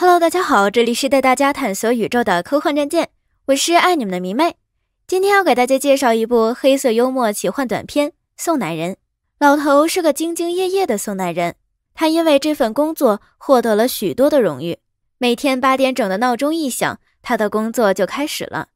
Hello，大家好，这里是带大家探索宇宙的科幻战舰，我是爱你们的迷妹。今天要给大家介绍一部黑色幽默奇幻短片《送奶人》。老头是个兢兢业业的送奶人，他因为这份工作获得了许多的荣誉。每天八点整的闹钟一响，他的工作就开始了，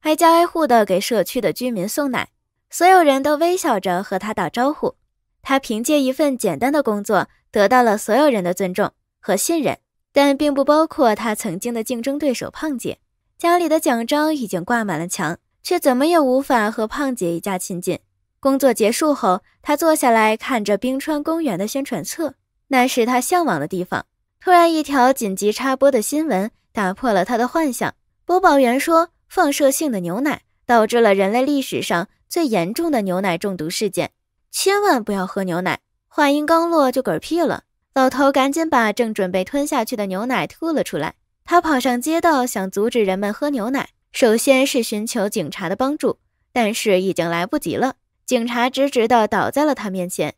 挨家挨户的给社区的居民送奶。所有人都微笑着和他打招呼，他凭借一份简单的工作，得到了所有人的尊重和信任。但并不包括他曾经的竞争对手胖姐。家里的奖章已经挂满了墙，却怎么也无法和胖姐一家亲近。工作结束后，他坐下来看着冰川公园的宣传册，那是他向往的地方。突然，一条紧急插播的新闻打破了他的幻想。播报员说：“放射性的牛奶导致了人类历史上最严重的牛奶中毒事件，千万不要喝牛奶。”话音刚落，就嗝屁了。老头赶紧把正准备吞下去的牛奶吐了出来。他跑上街道，想阻止人们喝牛奶。首先是寻求警察的帮助，但是已经来不及了。警察直直的倒在了他面前。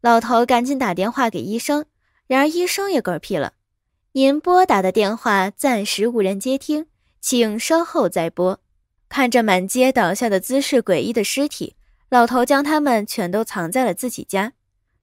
老头赶紧打电话给医生，然而医生也嗝屁了。您拨打的电话暂时无人接听，请稍后再拨。看着满街倒下的姿势诡异的尸体，老头将他们全都藏在了自己家。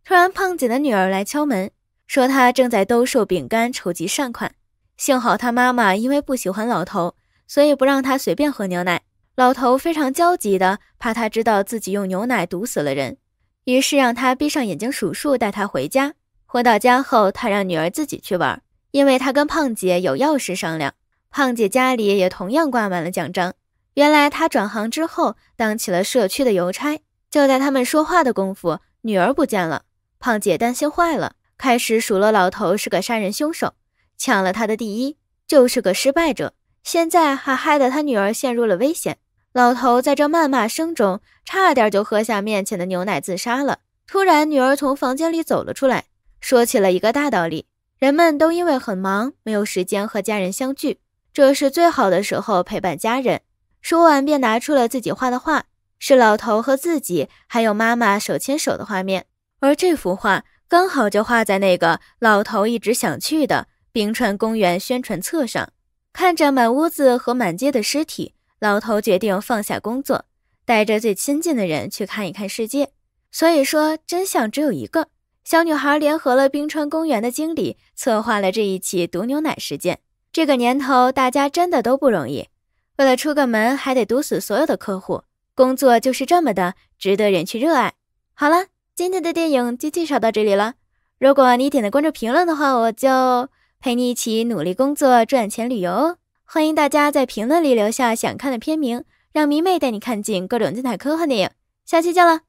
突然，胖姐的女儿来敲门。说他正在兜售饼干筹集善款，幸好他妈妈因为不喜欢老头，所以不让他随便喝牛奶。老头非常焦急的怕他知道自己用牛奶毒死了人，于是让他闭上眼睛数数，带他回家。回到家后，他让女儿自己去玩，因为他跟胖姐有要事商量。胖姐家里也同样挂满了奖章，原来他转行之后当起了社区的邮差。就在他们说话的功夫，女儿不见了，胖姐担心坏了。开始数落老头是个杀人凶手，抢了他的第一就是个失败者，现在还害得他女儿陷入了危险。老头在这谩骂声中，差点就喝下面前的牛奶自杀了。突然，女儿从房间里走了出来，说起了一个大道理：人们都因为很忙，没有时间和家人相聚，这是最好的时候陪伴家人。说完，便拿出了自己画的画，是老头和自己还有妈妈手牵手的画面，而这幅画。刚好就画在那个老头一直想去的冰川公园宣传册上。看着满屋子和满街的尸体，老头决定放下工作，带着最亲近的人去看一看世界。所以说，真相只有一个。小女孩联合了冰川公园的经理，策划了这一起毒牛奶事件。这个年头，大家真的都不容易。为了出个门，还得毒死所有的客户。工作就是这么的值得人去热爱。好了。今天的电影就介绍到这里了。如果你点的关注、评论的话，我就陪你一起努力工作、赚钱、旅游哦。欢迎大家在评论里留下想看的片名，让迷妹带你看尽各种精彩科幻电影。下期见了。